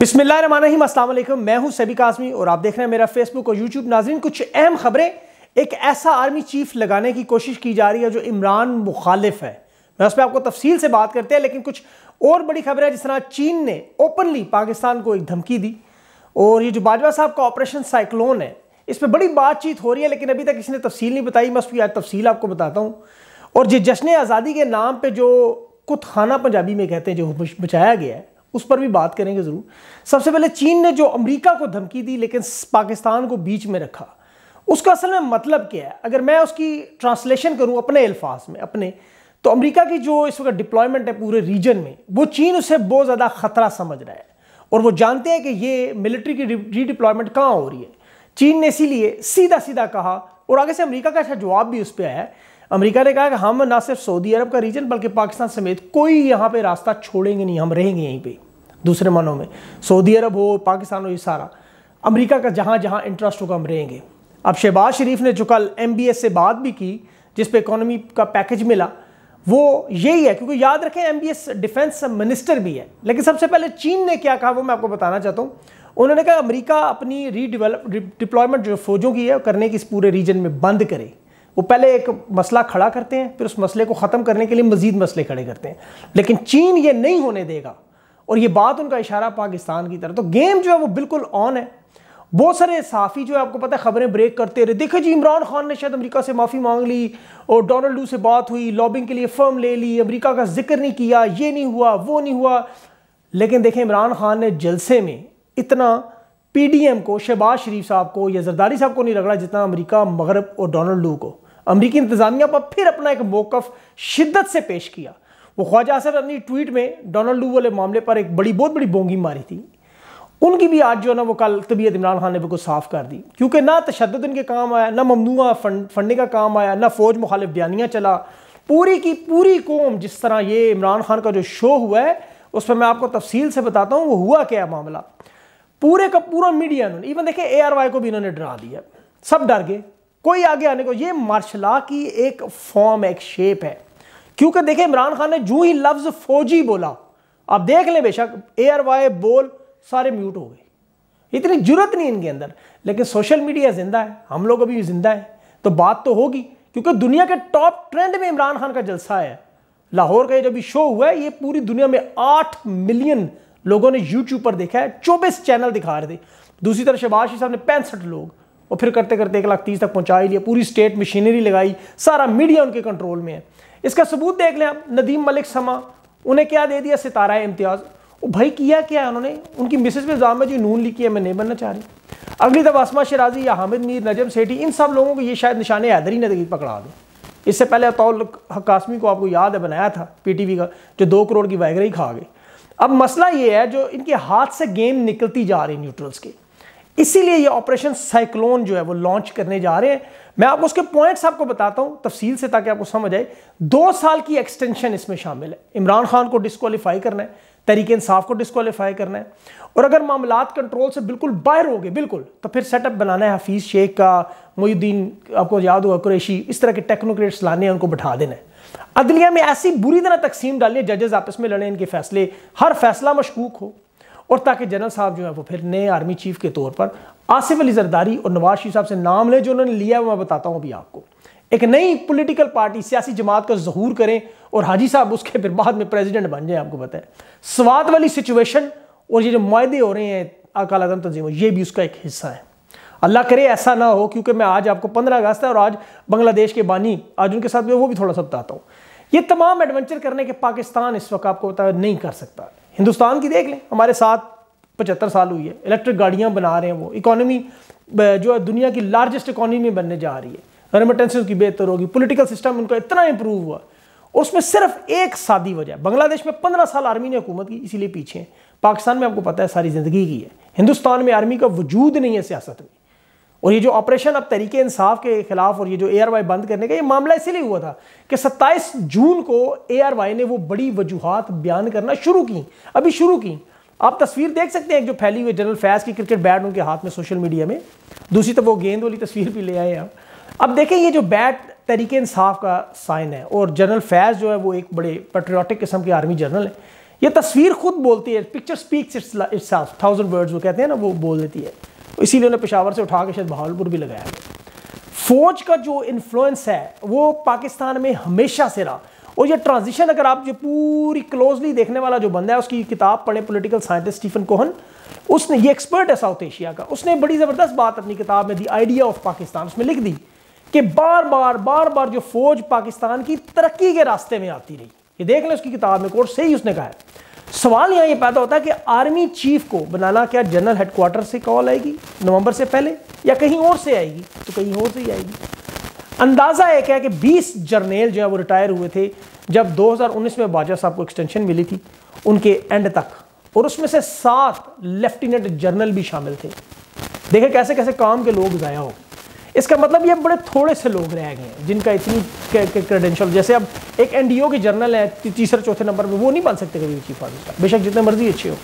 बिस्मिल्लाम असलम मैं हूं सभी काजमी और आप देख रहे हैं मेरा फेसबुक और यूट्यूब नाजरीन कुछ अहम खबरें एक ऐसा आर्मी चीफ लगाने की कोशिश की जा रही है जो इमरान मुखालिफ है मैं उस पर आपको तफसील से बात करते हैं लेकिन कुछ और बड़ी खबर है जिस तरह चीन ने ओपनली पाकिस्तान को एक धमकी दी और ये जो बाजवा साहब का ऑपरेशन साइक्लोन है इस पर बड़ी बातचीत हो रही है लेकिन अभी तक किसी ने तफसील नहीं बताई मैं उसकी आज तफसील आपको बताता हूँ और ये जश्न आज़ादी के नाम पर जो कुत खाना पंजाबी में कहते हैं जो बचाया गया है उस पर भी बात करेंगे ज़रूर सबसे पहले चीन ने जो अमेरिका को धमकी दी लेकिन पाकिस्तान को बीच में रखा उसका असल में मतलब क्या है अगर मैं उसकी ट्रांसलेशन करूं अपने अल्फाज में अपने तो अमेरिका की जो इस वक्त डिप्लॉयमेंट है पूरे रीजन में वो चीन उसे बहुत ज़्यादा ख़तरा समझ रहा है और वो जानते हैं कि ये मिलिट्री की रीडिप्लॉयमेंट कहाँ हो रही है चीन ने इसीलिए सीधा सीधा कहा और आगे से अमेरिका का अच्छा जवाब भी उस पर आया है अमेरिका ने कहा कि हम ना सिर्फ सऊदी अरब का रीजन बल्कि पाकिस्तान समेत कोई यहाँ पे रास्ता छोड़ेंगे नहीं हम रहेंगे यहीं पर दूसरे मानों में सऊदी अरब हो पाकिस्तान हो ये सारा अमेरिका का जहाँ जहाँ इंटरेस्ट होगा हम रहेंगे अब शहबाज शरीफ ने जो कल एम से बात भी की जिस पर इकोनॉमी का पैकेज मिला वो यही है क्योंकि याद रखें एम डिफेंस मिनिस्टर भी है लेकिन सबसे पहले चीन ने क्या कहा वो मैं आपको बताना चाहता हूँ उन्होंने कहा अमेरिका अपनी रीडेवलप डिप्लॉयमेंट जो फौजों की है करने की इस पूरे रीजन में बंद करे वो पहले एक मसला खड़ा करते हैं फिर उस मसले को ख़त्म करने के लिए मजीद मसले खड़े करते हैं लेकिन चीन ये नहीं होने देगा और ये बात उनका इशारा पाकिस्तान की तरफ तो गेम जो है वो बिल्कुल ऑन है बहुत सारे साफ़ी जो है आपको पता है खबरें ब्रेक करते रहे देखो जी इमरान खान ने शायद अमेरिका से माफ़ी मांग ली और डोनाल्ड से बात हुई लॉबिंग के लिए फर्म ले ली अमेरिका का जिक्र नहीं किया ये नहीं हुआ वो नहीं हुआ लेकिन देखें इमरान खान ने जलसे में इतना पीडीएम को शहबाज शरीफ साहब को या जरदारी साहब को नहीं रगड़ा जितना अमरीका मगरब और डोनाल्ड डू को अमरीकी इंतजामिया पर फिर अपना एक मौकफ शिद्दत से पेश किया वो ख्वाजा असद अपनी ट्वीट में डोनाल्ड डू वाले मामले पर एक बड़ी बहुत बड़ी बोंगी मारी थी उनकी भी आज जो है ना वो कल तबीयत इमरान खान ने बिल्कुल साफ़ कर दी क्योंकि ना तशद उनके काम आया ना ममनुआ फंड फंडे का काम आया ना फ़ौज मुखालिफ बयानियाँ चला पूरी की पूरी कौम जिस तरह ये इमरान खान का जो शो हुआ है उस पर मैं आपको तफसील से बताता हूँ वो हुआ क्या मामला पूरे का पूरा मीडिया इन्होंने इवन देखे ए आर वाई को भी इन्होंने डरा दिया सब डर गए कोई आगे आने को ये मार्शला की एक फॉर्म एक शेप है क्योंकि देखे इमरान खान ने जो ही लफ्ज़ फौजी बोला आप देख लें बेशक एयर वाई बोल सारे म्यूट हो गए इतनी जरूरत नहीं इनके अंदर लेकिन सोशल मीडिया जिंदा है हम लोग अभी जिंदा है तो बात तो होगी क्योंकि दुनिया के टॉप ट्रेंड में इमरान खान का जलसा है लाहौर का ये जो भी शो हुआ है ये पूरी दुनिया में आठ मिलियन लोगों ने यूट्यूब पर देखा है चौबीस चैनल दिखा रहे थे दूसरी तरफ शबाज साहब ने पैंसठ लोग और फिर करते करते एक लाख तीस तक पहुंचा ही लिया पूरी स्टेट मशीनरी लगाई सारा मीडिया उनके कंट्रोल में है इसका सबूत देख लें आप नदीम मलिक समा उन्हें क्या दे दिया सितारा इम्तियाज़ भाई किया क्या है उन्होंने उनकी मिसेज पे जाम है जी नून लिखी है मैं नहीं बनना चाह रही अगली दफ़ आसमा शराजी या हामिद मीर नजम सेठी इन सब लोगों को ये शायद निशान हैदर ही नदगी पकड़ा दो इससे पहले अतौल हकासमी को आपको याद है बनाया था पीटीवी का जो दो करोड़ की वायगरा ही खा गए अब मसला ये है जो इनके हाथ से गेंद निकलती जा रही न्यूट्रल्स की इसीलिए ये ऑपरेशन साइक्लोन जो है वो लॉन्च करने जा रहे हैं मैं आपको उसके पॉइंट्स आपको बताता हूं तफसील से ताकि आपको समझ आए दो साल की एक्सटेंशन इसमें शामिल है इमरान खान को डिस्कालीफाई करना है तरीके इंसाफ को डिस्कालीफाई करना है और अगर मामला कंट्रोल से बिल्कुल बाहर हो गए बिल्कुल तो फिर सेटअप बनाना है हफीज़ शेख का मोहुद्दीन आपको याद हुआ कुरेशी इस तरह के टेक्नोक्रेट्स लाने हैं उनको बैठा देना है अदलिया में ऐसी बुरी तरह तकसीम डालनी है जजेस आपस में लड़े इनके फैसले हर फैसला मशकूक हो और ताकि जनरल साहब जो है वो फिर नए आर्मी चीफ के तौर पर आसिफ अली जरदारी और नवाज शरीफ साहब से नाम लें जो उन्होंने लिया है मैं बताता हूँ अभी आपको एक नई पॉलिटिकल पार्टी सियासी जमात का जहूर करें और हाजी साहब उसके फिर बाद में प्रेसिडेंट बन जाए आपको बताए स्वाद वाली सिचुएशन और ये जो माहे हो रहे हैं अकाल आदम तंजीम ये भी उसका एक हिस्सा है अल्लाह करे ऐसा ना हो क्योंकि मैं आज आपको पंद्रह अगस्त है और आज बांग्लादेश के बानी आज उनके साथ मैं वो भी थोड़ा सा बताता हूँ ये तमाम एडवेंचर करने के पाकिस्तान इस वक्त आपको बताया नहीं कर सकता हिंदुस्तान की देख लें हमारे साथ पचहत्तर साल हुई है इलेक्ट्रिक गाड़ियाँ बना रहे हैं वो इकोनॉमी जो है दुनिया की लार्जेस्ट इकोनॉमी में बनने जा रही है रेमिटेंसेज की बेहतर होगी पोलिटिकल सिस्टम उनका इतना इंप्रूव हुआ उसमें सिर्फ एक सादी वजह बांग्लादेश में पंद्रह साल आर्मी ने हुकूमत की इसीलिए पीछे हैं पाकिस्तान में आपको पता है सारी ज़िंदगी की है हिंदुस्तान में आर्मी का वजूद नहीं है सियासत में और ये जो ऑपरेशन अब तरीके इंसाफ के खिलाफ और ये जो ए बंद करने का ये मामला इसीलिए हुआ था कि 27 जून को ए ने वो बड़ी वजूहत बयान करना शुरू की अभी शुरू की आप तस्वीर देख सकते हैं जो फैली हुई जनरल फैज की क्रिकेट बैट उनके हाथ में सोशल मीडिया में दूसरी तरफ तो वो गेंद वाली तस्वीर भी ले आए आप अब देखें ये जो बैट तरीके इंसाफ का साइन है और जनरल फैज जो है वो एक बड़े पेट्रियाटिक किस्म के आर्मी जनरल है ये तस्वीर खुद बोलती है picture speaks it's thousand words वो कहते हैं ना वो बोल देती है इसीलिए उन्हें पेशावर से उठा के शायद बहावलपुर भी लगाया फौज का जो इन्फ्लुएंस है वो पाकिस्तान में हमेशा से रहा और ये ट्रांजिशन अगर आप जो पूरी क्लोजली देखने वाला जो बंदा है उसकी किताब पढ़े पॉलिटिकल साइंटिस्ट स्टीफन कोहन उसने ये एक्सपर्ट है साउथ एशिया का उसने बड़ी ज़बरदस्त बात अपनी किताब में दी आइडिया ऑफ पाकिस्तान उसमें लिख दी कि बार बार बार बार जो फौज पाकिस्तान की तरक्की के रास्ते में आती रही ये देख लें उसकी किताब में कोर्स सही उसने कहा है सवाल यहाँ ये पैदा होता है कि आर्मी चीफ को बनाना क्या जनरल हेडक्वार्टर से कॉल आएगी नवंबर से पहले या कहीं और से आएगी तो कहीं और से ही आएगी अंदाज़ा एक है कि 20 जर्नेल जो है वो रिटायर हुए थे जब 2019 में बाजा साहब को एक्सटेंशन मिली थी उनके एंड तक और उसमें से सात लेफ्टिनेंट जनरल भी शामिल थे देखे कैसे कैसे काम के लोग ज़ाया हो इसका मतलब ये बड़े थोड़े से लोग रह गए जिनका इतनी क्रेडेंशियल जैसे अब एक एनडीओ की जर्नल है तीसरे चौथे नंबर पर वो नहीं बन सकते कभी चीफ ऑफ स्टाफ बेशक जितने मर्जी अच्छे हो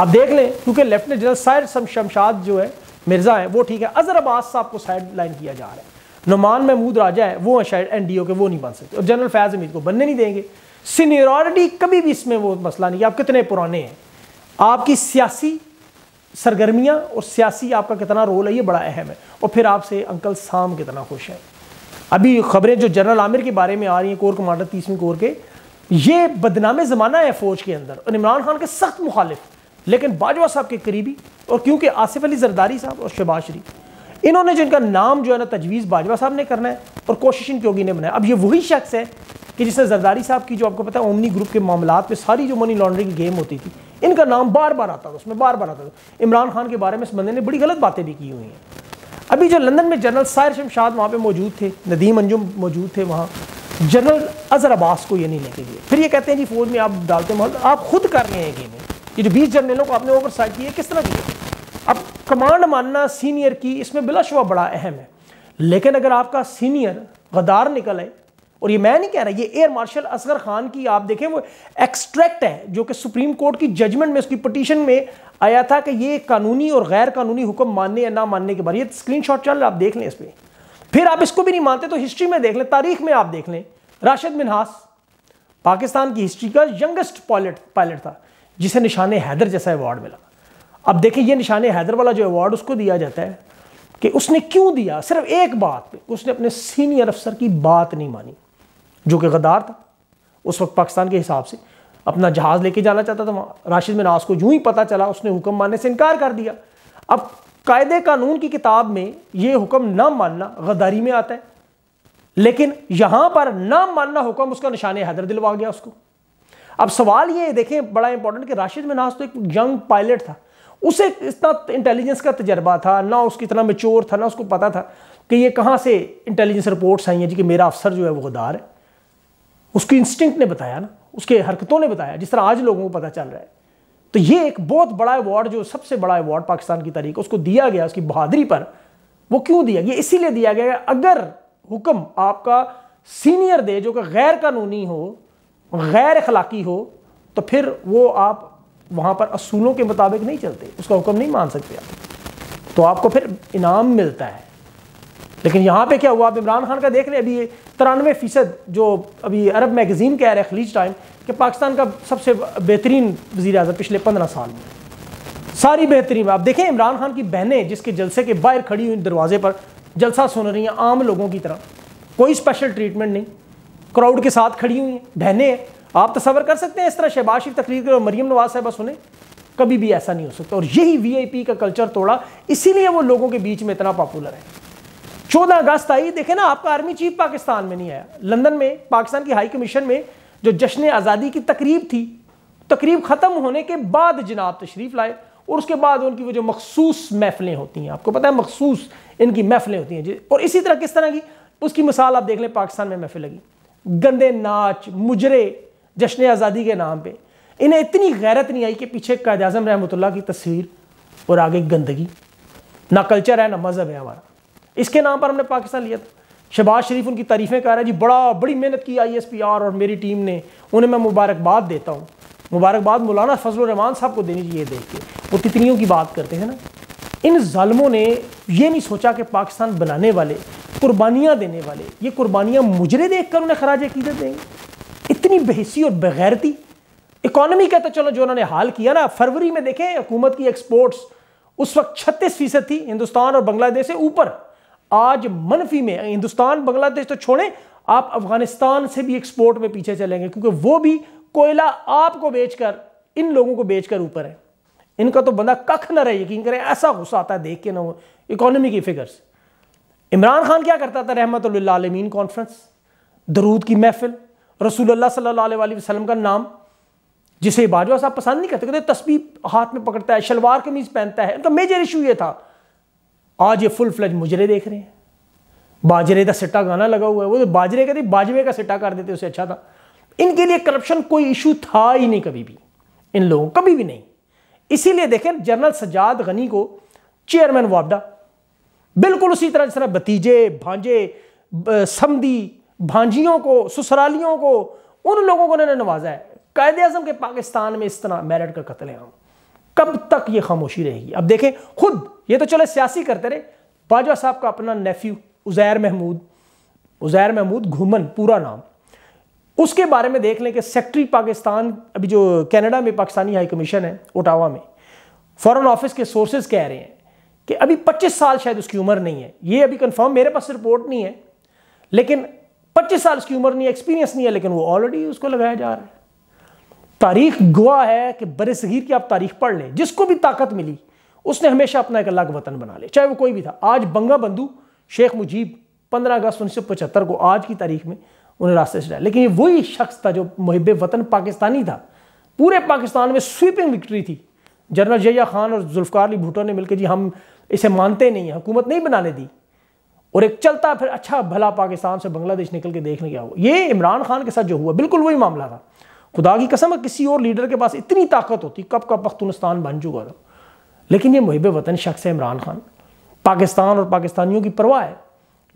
आप देख लें क्योंकि लेफ्टिनेंट जनरल सायर शमशाद जो है मिर्ज़ा है वो ठीक है अजहर अब्बास साहब को साइड लाइन किया जा रहा है नुमान महमूद राजा है वो है शायद एन के वो नहीं बन सकते और जनरल फैज़ हमीद को बनने नहीं देंगे सीनियरिटी कभी भी इसमें वो मसला नहीं आप कितने पुराने हैं आपकी सियासी सरगर्मियाँ और सियासी आपका कितना रोल है ये बड़ा अहम है और फिर आपसे अंकल साम कितना खुश है अभी खबरें जो जनरल आमिर के बारे में आ रही हैं कोर कमांडर तीसवीं कोर के ये बदनाम ज़माना है फौज के अंदर और इमरान खान के सख्त मुखालिफ लेकिन बाजवा साहब के करीबी और क्योंकि आसिफ अली जरदारी साहब और शहबाज शरीफ इन्होंने जो इनका नाम जो है ना तजवीज़ बाजवा साहब ने करना है और कोशिश इनकी होगी ने बनाया अब ये वही शख्स है कि जिसने जरदारी साहब की जो आपको पता है ओमनी ग्रुप के मामला पे सारी जो मनी लॉन्ड्रिंग गेम होती थी इनका नाम बार बार आता था उसमें बार बार आता था इमरान खान के बारे में इस बंदे ने बड़ी गलत बातें भी की हुई हैं अभी जो लंदन में जनरल सायर शमशाद वहाँ पर मौजूद थे नदीम अंजुम मौजूद थे वहाँ जनरल अजहर अब्बास को ये नहीं लेके गए फिर ये कहते हैं जी फौज में आप डालते हैं आप खुद कर रहे हैं गेमें ये जो बीस जनरलों को आपने ओवर साइड किया किस तरह किया अब कमांड मानना सीनियर की इसमें बिलाशुबा बड़ा अहम है लेकिन अगर आपका सीनियर गदार निकल आए और ये मैं नहीं कह रहा ये एयर मार्शल असगर खान की आप देखें वो एक्सट्रैक्ट है जो कि सुप्रीम कोर्ट की जजमेंट में उसकी पटिशन में आया था कि ये कानूनी और गैर कानूनी हुक्म मानने या ना मानने के बारे में स्क्रीन शॉट चल आप देख लें इस पर फिर आप इसको भी नहीं मानते तो हिस्ट्री में देख लें तारीख में आप देख लें राशिद मिनहास पाकिस्तान की हिस्ट्री का यंगेस्ट पायलट पायलट था जिसे निशान हैदर जैसा अवार्ड मिला अब देखिए ये निशान हैदर वाला जो अवार्ड उसको दिया जाता है कि उसने क्यों दिया सिर्फ एक बात पे उसने अपने सीनियर अफसर की बात नहीं मानी जो कि गद्दार था उस वक्त पाकिस्तान के हिसाब से अपना जहाज़ लेके जाना चाहता था राशिद मिनाज को जूं ही पता चला उसने हुक्म मानने से इनकार कर दिया अब कायदे कानून की किताब में ये हुक्म ना मानना गद्दारी में आता है लेकिन यहाँ पर ना मानना हुक्म उसका निशान हैदर दिलवा गया उसको अब सवाल ये देखें बड़ा इंपॉर्टेंट कि राशिद मिनाज तो एक यंग पायलट था उसे इतना इंटेलिजेंस का तजर्बा था ना उसकी इतना मेच्योर था ना उसको पता था कि ये कहाँ से इंटेलिजेंस रिपोर्ट्स आई हैं जी कि मेरा अफसर जो है वो गदार है उसके इंस्टिंक्ट ने बताया ना उसके हरकतों ने बताया जिस तरह आज लोगों को पता चल रहा है तो ये एक बहुत बड़ा अवार्ड जो सबसे बड़ा अवार्ड पाकिस्तान की तारीख उसको दिया गया उसकी बहादरी पर वो क्यों दिया गया इसीलिए दिया गया अगर हुक्म आपका सीनियर दे जो कि गैर कानूनी हो गैर अखलाकी हो तो फिर वो आप वहाँ पर असूलों के मुताबिक नहीं चलते उसका हुक्म नहीं मान सकते आप तो आपको फिर इनाम मिलता है लेकिन यहाँ पे क्या हुआ आप इमरान खान का देख लें अभी तिरानवे फ़ीसद जो अभी अरब मैगज़ीन कह रहे हैं खलीज टाइम कि पाकिस्तान का सबसे बेहतरीन वजी अजम पिछले पंद्रह साल में सारी बेहतरीन आप देखें इमरान खान की बहनें जिसके जलसे के बाहर खड़ी हुई दरवाजे पर जलसा सुन रही हैं आम लोगों की तरह कोई स्पेशल ट्रीटमेंट नहीं क्राउड के साथ खड़ी हुई हैं बहनें हैं आप तस्वर कर सकते हैं इस तरह शहबाज शरीफ तकरीर के और मरीम नवाज साहबा सुने कभी भी ऐसा नहीं हो सकता और यही वीआईपी का कल्चर तोड़ा इसीलिए वो लोगों के बीच में इतना पॉपुलर है चौदह अगस्त आई देखे ना आपका आर्मी चीफ पाकिस्तान में नहीं आया लंदन में पाकिस्तान की हाई कमीशन में जो जश्न आज़ादी की तकरीब थी तकरीब ख़त्म होने के बाद जनाब तशरीफ़ लाए और उसके बाद उनकी वो जो मखसूस महफिलें होती हैं आपको पता है मखसूस इनकी महफिलें होती हैं और इसी तरह किस तरह की उसकी मिसाल आप देख लें पाकिस्तान में महफिल लगी गंदे नाच मुजरे जश्न आज़ादी के नाम पर इन्हें इतनी गैरत नहीं आई कि पीछे कायद अजम रहमत की तस्वीर और आगे गंदगी ना कल्चर है ना मज़हब है हमारा इसके नाम पर हमने पाकिस्तान लिया था शहबाज शरीफ उनकी तारीफ़ें कर रहा है जी बड़ा बड़ी मेहनत की आई एस पी आर और मेरी टीम ने उन्हें मैं मुबारकबाद देता हूँ मुबारकबाद मौलाना फजल रहमान साहब को देनी चाहिए देख के वो तितलियों की बात करते हैं ना इन जालमों ने ये नहीं सोचा कि पाकिस्तान बनाने वाले कुर्बानियाँ देने वाले ये कुर्बानियाँ मुजरे देख कर उन्हें खराज अकीदत देंगे इतनी बहसी और बगैरती इकॉनमी का तो चलो जो उन्होंने हाल किया ना फरवरी में देखें हुकूमत की एक्सपोर्ट्स उस वक्त छत्तीस फीसद थी हिंदुस्तान और बांग्लादेश से ऊपर आज मनफी में हिंदुस्तान बांग्लादेश तो छोड़ें आप अफगानिस्तान से भी एक्सपोर्ट में पीछे चलेंगे क्योंकि वो भी कोयला आपको बेचकर इन लोगों को बेचकर ऊपर है इनका तो बंदा कख ना रहे यकीन करें ऐसा गुस्सा आता है देख के ना वो इकोनॉमी की फिगर्स इमरान खान क्या करता था रहमत आलमीन कॉन्फ्रेंस दरूद की महफिल रसूल सल्ला वसलम का नाम जिसे बाजवा साहब पसंद नहीं करते कहते तस्वीर हाथ में पकड़ता है शलवार कमीज पहनता है इनका मेजर इशू ये था आज ये फुल फ्लज मुजरे देख रहे हैं बाजरे का सिट्टा गाना लगा हुआ है वो तो बाजरे का नहीं बाजवे का सिट्टा कर देते उसे अच्छा था इनके लिए करप्शन कोई इशू था ही नहीं कभी भी इन लोगों कभी भी नहीं इसीलिए देखें जनरल सजाद गनी को चेयरमैन वापडा बिल्कुल उसी तरह जिस तरह भतीजे भांजे समी भांजियों को ससुरालियों को उन लोगों को उन्होंने नवाजा है कायद अजम के पाकिस्तान में इस तरह मेरिट का कत्लेआम कब तक ये खामोशी रहेगी अब देखें खुद ये तो चलो सियासी करते रहे बाजवा साहब का अपना नेफ्यू उजैर महमूद उजैर महमूद घुमन पूरा नाम उसके बारे में देख लें कि सेक्रेटरी पाकिस्तान अभी जो कनाडा में पाकिस्तानी हाई कमीशन है ओटावा में फॉरेन ऑफिस के सोर्सेज कह रहे हैं कि अभी 25 साल शायद उसकी उम्र नहीं है ये अभी कंफर्म मेरे पास रिपोर्ट नहीं है लेकिन 25 साल उसकी उम्र नहीं है एक्सपीरियंस नहीं है लेकिन वो ऑलरेडी उसको लगाया जा रहा है तारीख गुआ है कि बर सगीर की आप तारीख पढ़ लें जिसको भी ताकत मिली उसने हमेशा अपना एक अलग वतन बना लिया चाहे वो कोई भी था आज बंगा बंधु शेख मुजीब पंद्रह अगस्त उन्नीस सौ पचहत्तर को आज की तारीख में उन्हें रास्ते से लेकिन ये वही शख्स था जो मुहब वतन पाकिस्तानी था पूरे पाकिस्तान में स्वीपिंग विक्ट्री थी जनरल जया खान और जुल्फकार अली भुटो ने मिलकर जी हम इसे मानते नहीं हैं हुकूमत नहीं बनाने दी और एक चलता फिर अच्छा भला पाकिस्तान से बांग्लादेश निकल के देखने गया हुआ ये इमरान खान के साथ जो हुआ बिल्कुल वही मामला था खुदा की कसम किसी और लीडर के पास इतनी ताकत होती कब कब पख्तुनस्तान बन चुका था तो? लेकिन ये मुहब वतन शख्स है इमरान खान पाकिस्तान और पाकिस्तानियों की परवाह है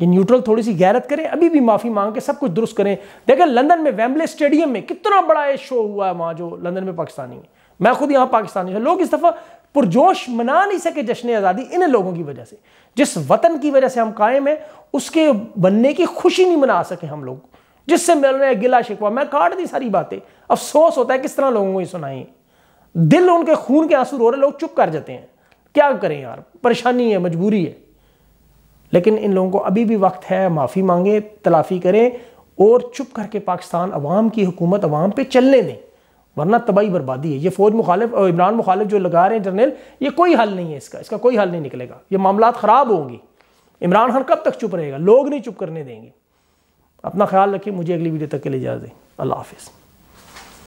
ये न्यूट्रल थोड़ी सी गैरत करें अभी भी माफ़ी मांग के सब कुछ दुरुस्त करें देखें लंदन में वैम्बले स्टेडियम में कितना बड़ा ये शो हुआ है वहाँ जो लंदन में पाकिस्तानी है मैं खुद यहाँ पाकिस्तानी हूँ लोग इस दफ़ा पुरजोश मना नहीं सके जश्न आज़ादी इन लोगों की वजह से जिस वतन की वजह से हम कायम हैं उसके बनने की खुशी नहीं मना सके हम लोग जिससे मिल रहे हैं गिला शिकवा मैं काट दी सारी बातें अफसोस होता है किस तरह लोगों को ये सुनाई दिल उनके खून के आंसू रो रहे लोग चुप कर जाते हैं क्या करें यार परेशानी है मजबूरी है लेकिन इन लोगों को अभी भी वक्त है माफ़ी मांगे तलाफी करें और चुप करके पाकिस्तान अवाम की हुकूमत अवाम पे चलने दें वरना तबाही बर्बादी है ये फौज मुखालिफ इमरान मुखालिफ जो लगा रहे हैं जर्नल ये कोई हल नहीं है इसका इसका कोई हल नहीं निकलेगा ये मामला ख़राब होंगे इमरान खान कब तक चुप रहेगा लोग नहीं चुप करने देंगे अपना ख्याल रखिए मुझे अगली वीडियो तक के लिए इजाज़ दें अल्लाह हाफिज़